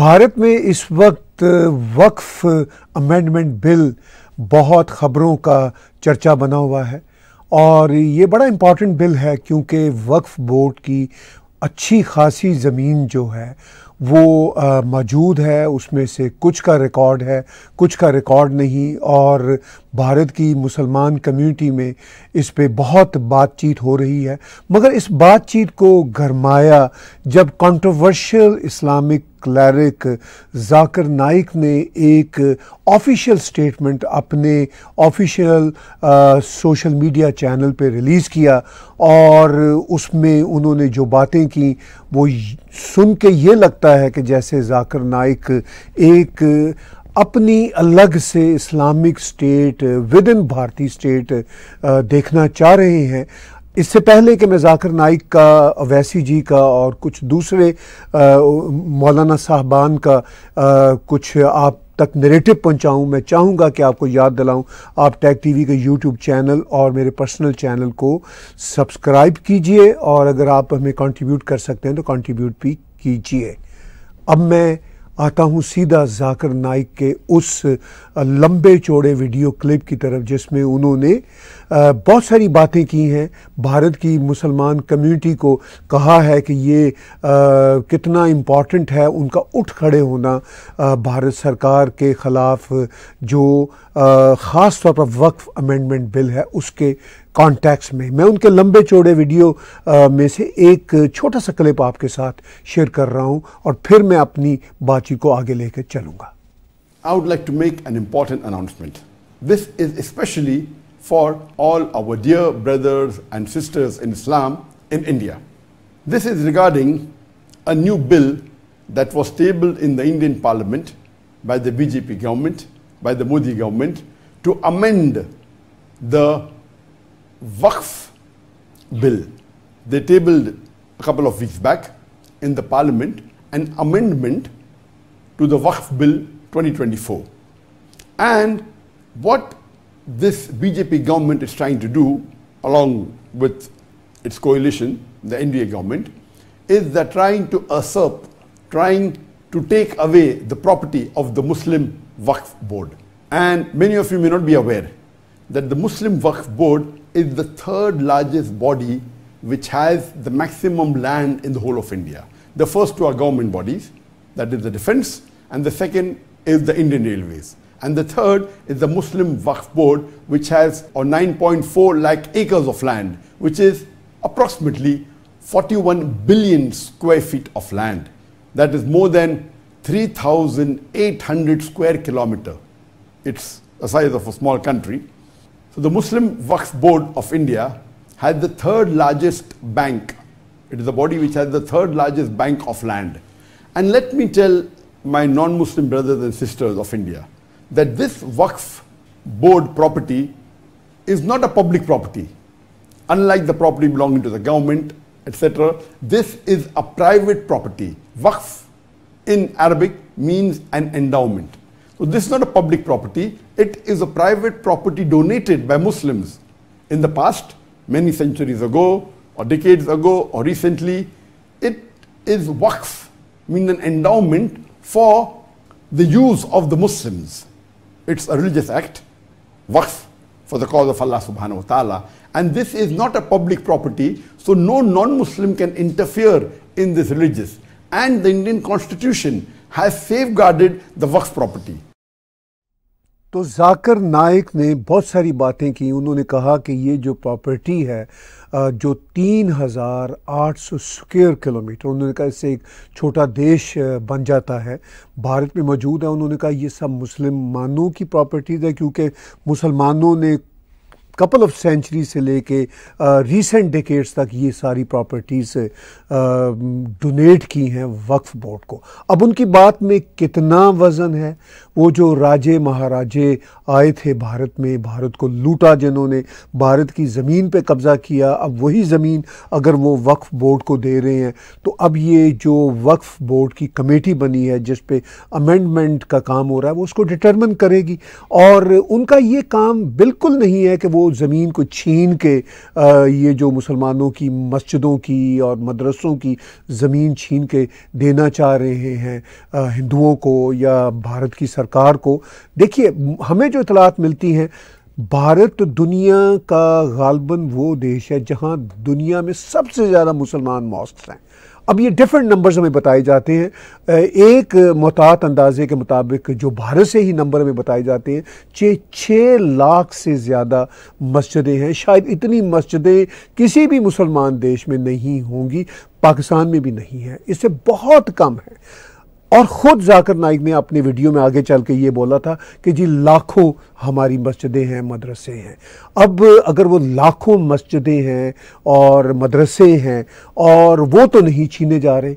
भारत में इस वक्त वक्फ अमेंडमेंट बिल बहुत ख़बरों का चर्चा बना हुआ है और ये बड़ा इम्पॉर्टेंट बिल है क्योंकि वक्फ बोर्ड की अच्छी खासी ज़मीन जो है वो मौजूद है उसमें से कुछ का रिकॉर्ड है कुछ का रिकॉर्ड नहीं और भारत की मुसलमान कम्युनिटी में इस पे बहुत बातचीत हो रही है मगर इस बातचीत को गरमाया जब कंट्रोवर्शियल इस्लामिक क्लैरिक जाकर नाइक ने एक ऑफिशियल स्टेटमेंट अपने ऑफिशियल सोशल मीडिया चैनल पे रिलीज़ किया और उसमें उन्होंने जो बातें की वो सुन के ये लगता है कि जैसे जाकर नाइक एक अपनी अलग से इस्लामिक स्टेट विद इन भारतीय स्टेट देखना चाह रहे हैं इससे पहले कि मैं जाकर नाइक का अवैसी जी का और कुछ दूसरे मौलाना साहबान का आ, कुछ आप तक नेरेटिव पहुंचाऊं मैं चाहूंगा कि आपको याद दिलाऊं आप टैग टीवी के यूट्यूब चैनल और मेरे पर्सनल चैनल को सब्सक्राइब कीजिए और अगर आप हमें कंट्रीब्यूट कर सकते हैं तो कंट्रीब्यूट भी कीजिए अब मैं आता हूँ सीधा जाकर नाइक के उस लंबे चौड़े वीडियो क्लिप की तरफ जिसमें उन्होंने बहुत सारी बातें की हैं भारत की मुसलमान कम्युनिटी को कहा है कि ये कितना इम्पॉर्टेंट है उनका उठ खड़े होना भारत सरकार के ख़िलाफ़ जो ख़ास तौर पर वक्फ अमेंडमेंट बिल है उसके कॉन्टैक्ट्स में मैं उनके लंबे चौड़े वीडियो आ, में से एक छोटा सा क्लिप आपके साथ शेयर कर रहा हूं और फिर मैं अपनी बातचीत को आगे लेकर चलूंगा I would like to make an important announcement this is specially for all our dear brothers and sisters in Islam in India. This is regarding a new bill that was tabled in the Indian parliament by the BJP government, by the Modi government, to amend the Waqf bill. They tabled a couple of weeks back in the parliament an amendment to the Waqf bill 2024. And what this BJP government is trying to do, along with its coalition, the NDA government, is they're trying to usurp, trying to take away the property of the Muslim Waqf Board. And many of you may not be aware that the Muslim Waqf Board is the third largest body which has the maximum land in the whole of India. The first two are government bodies, that is the defense, and the second is the Indian Railways. And the third is the Muslim Waqf Board, which has 9.4 lakh acres of land, which is approximately 41 billion square feet of land. That is more than 3,800 square kilometer. It's the size of a small country. So the Muslim Waqf Board of India has the third largest bank. It is a body which has the third largest bank of land. And let me tell my non-Muslim brothers and sisters of India, that this Waqf board property is not a public property. Unlike the property belonging to the government, etc., this is a private property. Waqf in Arabic means an endowment. So this is not a public property. It is a private property donated by Muslims. In the past, many centuries ago, or decades ago, or recently, it is waqf, means an endowment for the use of the Muslims. It's a religious act, waqf for the cause of Allah subhanahu wa ta'ala. And this is not a public property, so no non-Muslim can interfere in this religious. And the Indian constitution has safeguarded the waqf property. तो जाकर नायक ने बहुत सारी बातें की उन्होंने कहा कि ये जो प्रॉपर्टी है जो तीन हज़ार आठ सौ स्क्वेयर किलोमीटर उन्होंने कहा इससे एक छोटा देश बन जाता है भारत में मौजूद है उन्होंने कहा ये सब मुसलमानों की प्रॉपर्टीज़ है क्योंकि मुसलमानों ने कपल ऑफ सेंचुरी से लेके रीसेंट uh, डेकेड्स तक ये सारी प्रॉपर्टीज़ डोनेट uh, की हैं वक्फ बोर्ड को अब उनकी बात में कितना वज़न है वो जो राजे महाराजे आए थे भारत में भारत को लूटा जिन्होंने भारत की ज़मीन पे कब्ज़ा किया अब वही ज़मीन अगर वो वक्फ बोर्ड को दे रहे हैं तो अब ये जो वक्फ बोर्ड की कमेटी बनी है जिस पे अमेंडमेंट का काम हो रहा है वो उसको डिटरमिन करेगी और उनका ये काम बिल्कुल नहीं है कि वो वो ज़मीन को छीन के ये जो मुसलमानों की मस्जिदों की और मदरसों की ज़मीन छीन के देना चाह रहे हैं हिंदुओं को या भारत की सरकार को देखिए हमें जो इतलात मिलती हैं भारत दुनिया का गालबन वो देश है जहाँ दुनिया में सबसे ज़्यादा मुसलमान मॉस्क हैं अब ये डिफरेंट नंबर्स हमें बताए जाते हैं एक मोहतात अंदाजे के मुताबिक जो भारत से ही नंबर हमें बताए जाते हैं छः छः लाख से ज़्यादा मस्जिदें हैं शायद इतनी मस्जिदें किसी भी मुसलमान देश में नहीं होंगी पाकिस्तान में भी नहीं है इससे बहुत कम है और ख़ुद जाकर नाइक ने अपने वीडियो में आगे चल के ये बोला था कि जी लाखों हमारी मस्जिदें हैं मदरसे हैं अब अगर वो लाखों मस्जिदें हैं और मदरसे हैं और वो तो नहीं छीने जा रहे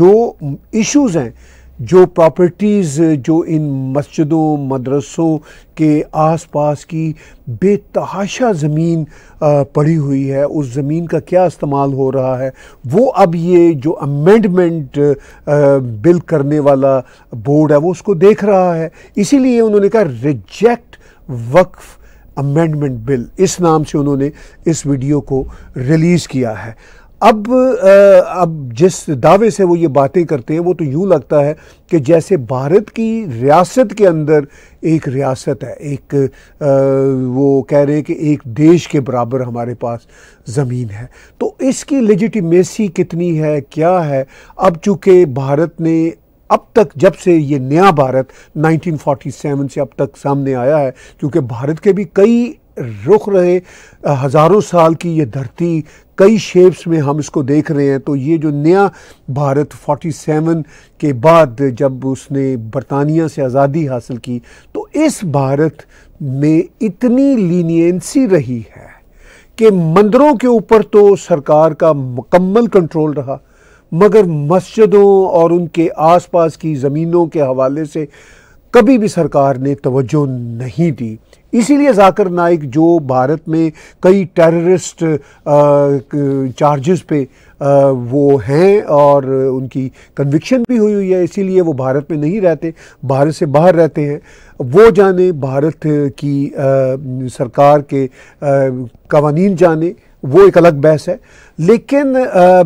जो इश्यूज़ हैं जो प्रॉपर्टीज़ जो इन मस्जिदों मदरसों के आसपास की बेतहाशा ज़मीन पड़ी हुई है उस ज़मीन का क्या इस्तेमाल हो रहा है वो अब ये जो अमेंडमेंट बिल करने वाला बोर्ड है वो उसको देख रहा है इसीलिए उन्होंने कहा रिजेक्ट वक्फ अमेंडमेंट बिल इस नाम से उन्होंने इस वीडियो को रिलीज़ किया है अब अब जिस दावे से वो ये बातें करते हैं वो तो यूँ लगता है कि जैसे भारत की रियासत के अंदर एक रियासत है एक आ, वो कह रहे हैं कि एक देश के बराबर हमारे पास ज़मीन है तो इसकी लेजिटिमेसी कितनी है क्या है अब चूँकि भारत ने अब तक जब से ये नया भारत 1947 से अब तक सामने आया है क्योंकि भारत के भी कई रुख रहे हज़ारों साल की ये धरती कई शेप्स में हम इसको देख रहे हैं तो ये जो नया भारत 47 के बाद जब उसने बरतानिया से आज़ादी हासिल की तो इस भारत में इतनी लीनियंसी रही है कि मंदिरों के ऊपर तो सरकार का मुकम्मल कंट्रोल रहा मगर मस्जिदों और उनके आसपास की ज़मीनों के हवाले से कभी भी सरकार ने तवज्जो नहीं दी इसीलिए जाकर नाइक जो भारत में कई टेररिस्ट चार्जेस पे आ, वो हैं और उनकी कन्विक्शन भी हुई हुई है इसीलिए वो भारत में नहीं रहते भारत से बाहर रहते हैं वो जाने भारत की आ, सरकार के कवानीन जाने वो एक अलग बहस है लेकिन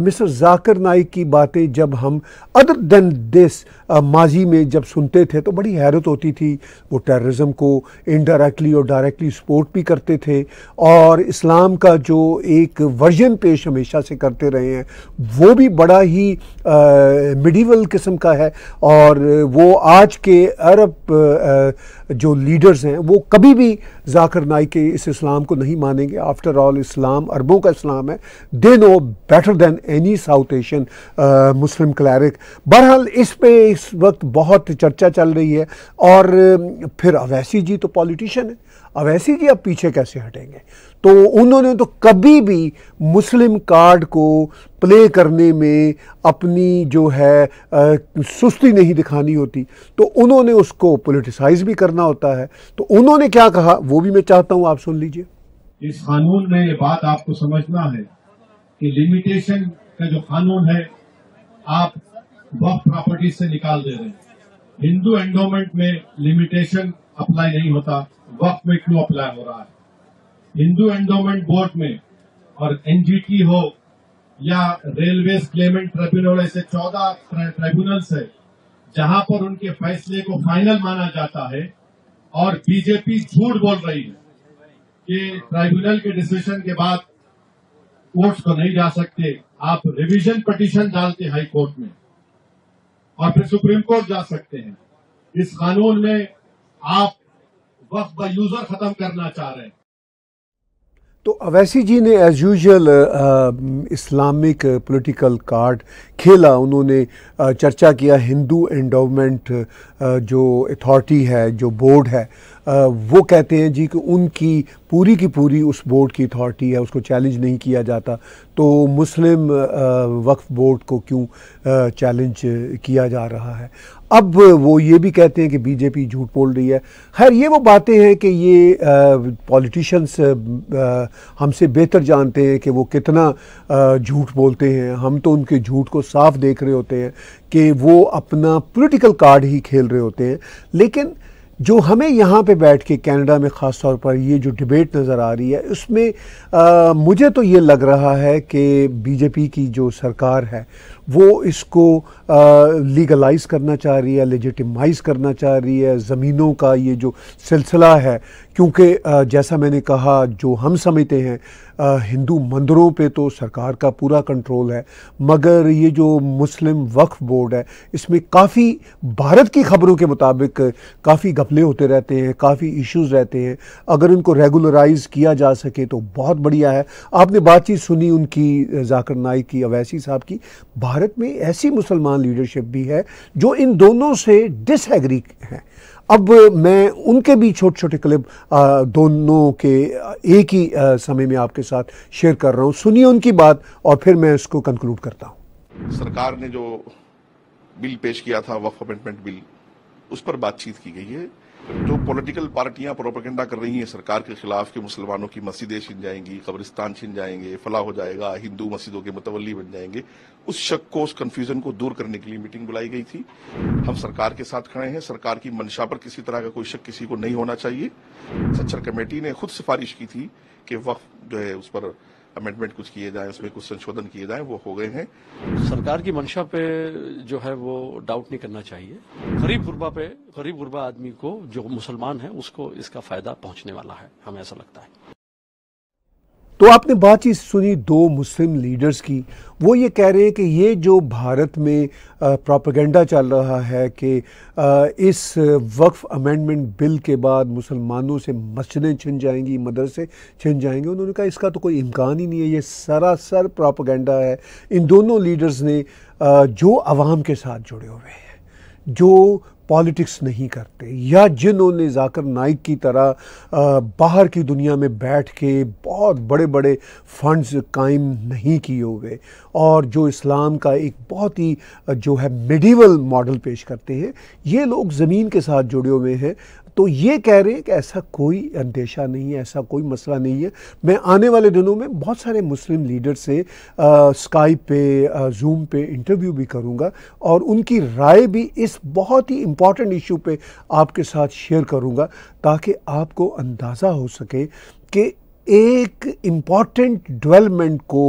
मिस्टर जाकर नाइक की बातें जब हम अदर देन दिस माजी में जब सुनते थे तो बड़ी हैरत होती थी वो टेररिज्म को इनडायरेक्टली और डायरेक्टली सपोर्ट भी करते थे और इस्लाम का जो एक वर्जन पेश हमेशा से करते रहे हैं वो भी बड़ा ही मिडिवल किस्म का है और वो आज के अरब आ, जो लीडर्स हैं वो कभी भी जाकर नाइक के इस इस्लाम को नहीं मानेंगे आफ्टर ऑल इस्लाम अरबों का इस्लाम है they know better than any South Asian Muslim cleric बहरहाल इस पे इस वक्त बहुत चर्चा चल रही है और um, फिर अवैसी जी तो पॉलिटिशियन है अवैसी जी अब पीछे कैसे हटेंगे तो उन्होंने तो कभी भी मुस्लिम कार्ड को प्ले करने में अपनी जो है आ, uh, सुस्ती नहीं दिखानी होती तो उन्होंने उसको पोलिटिसाइज भी करना होता है तो उन्होंने क्या कहा वो भी मैं चाहता हूँ आप सुन लीजिए इस कानून में ये बात आपको समझना है कि लिमिटेशन का जो कानून है आप वक्त प्रॉपर्टी से निकाल दे रहे हैं हिंदू एंडोमेंट में लिमिटेशन अप्लाई नहीं होता वक्त में क्यों अप्लाई हो रहा है हिंदू एंडोमेंट बोर्ड में और एनजीटी हो या रेलवे क्लेमेंट ट्रिब्यूनल ऐसे चौदह ट्रिब्यूनल्स है जहां पर उनके फैसले को फाइनल माना जाता है और बीजेपी झूठ बोल रही है कि ट्राइब्यूनल के डिसीजन के बाद कोर्ट को नहीं जा सकते आप रिवीजन पटिशन डालते हाई कोर्ट में और फिर सुप्रीम कोर्ट जा सकते हैं इस कानून में आप वक्त का यूजर खत्म करना चाह रहे हैं तो अवैसी जी ने as usual Islamic political card खेला उन्होंने चर्चा किया हिंदू एंडोमेंट जो अथॉरिटी है जो बोर्ड है वो कहते हैं जी कि उनकी पूरी की पूरी उस बोर्ड की अथॉरिटी है उसको चैलेंज नहीं किया जाता तो मुस्लिम वक्फ बोर्ड को क्यों चैलेंज किया जा रहा है अब वो ये भी कहते हैं कि बीजेपी झूठ बोल रही है खैर ये वो बातें हैं कि ये पॉलिटिशियंस हमसे बेहतर जानते हैं कि वो कितना झूठ बोलते हैं हम तो उनके झूठ को साफ देख रहे होते हैं कि वो अपना पॉलिटिकल कार्ड ही खेल रहे होते हैं लेकिन जो हमें यहाँ पे बैठ के कनाडा में ख़ास तौर पर ये जो डिबेट नज़र आ रही है उसमें आ, मुझे तो ये लग रहा है कि बीजेपी की जो सरकार है वो इसको लीगलाइज करना चाह रही है लेजिटिमाइज़ करना चाह रही है ज़मीनों का ये जो सिलसिला है क्योंकि जैसा मैंने कहा जो हम समझते हैं हिंदू मंदिरों पे तो सरकार का पूरा कंट्रोल है मगर ये जो मुस्लिम वक्फ बोर्ड है इसमें काफ़ी भारत की खबरों के मुताबिक काफ़ी घपले होते रहते हैं काफ़ी इश्यूज रहते हैं अगर इनको रेगुलराइज किया जा सके तो बहुत बढ़िया है आपने बातचीत सुनी उनकी जाकर नाइक की अवैसी साहब की भारत में ऐसी मुसलमान लीडरशिप भी है जो इन दोनों से डिसएग्री हैं अब मैं उनके भी छोटे छोटे क्लिप दोनों के एक ही समय में आपके साथ शेयर कर रहा हूँ सुनिए उनकी बात और फिर मैं इसको कंक्लूड करता हूँ सरकार ने जो बिल पेश किया था वक्फ अमेंडमेंट बिल उस पर बातचीत की गई है जो पॉलिटिकल पार्टियां प्रोपेगेंडा कर रही हैं सरकार के खिलाफ कि मुसलमानों की मस्जिदें छिन जाएंगी कब्रिस्तान छिन जाएंगे फला हो जाएगा हिंदू मस्जिदों के मुतवली बन जाएंगे उस शक को उस कन्फ्यूजन को दूर करने के लिए मीटिंग बुलाई गई थी हम सरकार के साथ खड़े हैं सरकार की मंशा पर किसी तरह का कोई शक किसी को नहीं होना चाहिए सच्चर कमेटी ने खुद सिफारिश की थी कि वक्त जो है उस पर अमेंडमेंट कुछ किए जाए उसमें कुछ संशोधन किए जाए वो हो गए हैं सरकार की मंशा पे जो है वो डाउट नहीं करना चाहिए गरीब गुरबा पे गरीब गुरबा आदमी को जो मुसलमान है उसको इसका फायदा पहुंचने वाला है हमें ऐसा लगता है तो आपने बातचीत सुनी दो मुस्लिम लीडर्स की वो ये कह रहे हैं कि ये जो भारत में प्रोपागेंडा चल रहा है कि इस वक्फ अमेंडमेंट बिल के बाद मुसलमानों से मस्जिदें छिन जाएंगी मदरसे छिन जाएंगे उन्होंने कहा इसका तो कोई इम्कान ही नहीं है ये सरासर प्रोपागेंडा है इन दोनों लीडर्स ने जो आवाम के साथ जुड़े हुए हैं जो पॉलिटिक्स नहीं करते या जिन्होंने जाकर नाइक की तरह बाहर की दुनिया में बैठ के बहुत बड़े बड़े फंड्स कायम नहीं किए हुए और जो इस्लाम का एक बहुत ही जो है मेडिवल मॉडल पेश करते हैं ये लोग ज़मीन के साथ जुड़े हुए हैं तो ये कह रहे हैं कि ऐसा कोई अंदेशा नहीं है ऐसा कोई मसला नहीं है मैं आने वाले दिनों में बहुत सारे मुस्लिम लीडर से स्काइप पे जूम पे इंटरव्यू भी करूँगा और उनकी राय भी इस बहुत ही इम्पॉर्टेंट इशू पे आपके साथ शेयर करूँगा ताकि आपको अंदाज़ा हो सके कि एक इम्पॉर्टेंट डेवलपमेंट को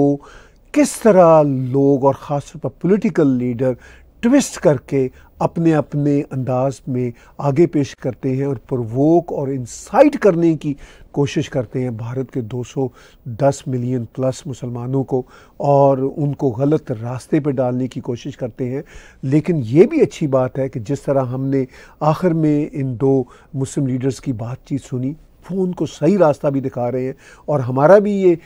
किस तरह लोग और ख़ासतौर पर पॉलिटिकल लीडर ट्विस्ट करके अपने अपने अंदाज में आगे पेश करते हैं और प्रवोक और इंसाइट करने की कोशिश करते हैं भारत के 210 मिलियन प्लस मुसलमानों को और उनको गलत रास्ते पर डालने की कोशिश करते हैं लेकिन ये भी अच्छी बात है कि जिस तरह हमने आखिर में इन दो मुस्लिम लीडर्स की बातचीत सुनी फ़ोन को सही रास्ता भी दिखा रहे हैं और हमारा भी ये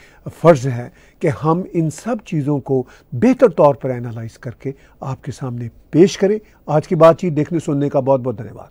फ़र्ज़ है कि हम इन सब चीज़ों को बेहतर तौर पर एनालाइज करके आपके सामने पेश करें आज की बातचीत देखने सुनने का बहुत बहुत धन्यवाद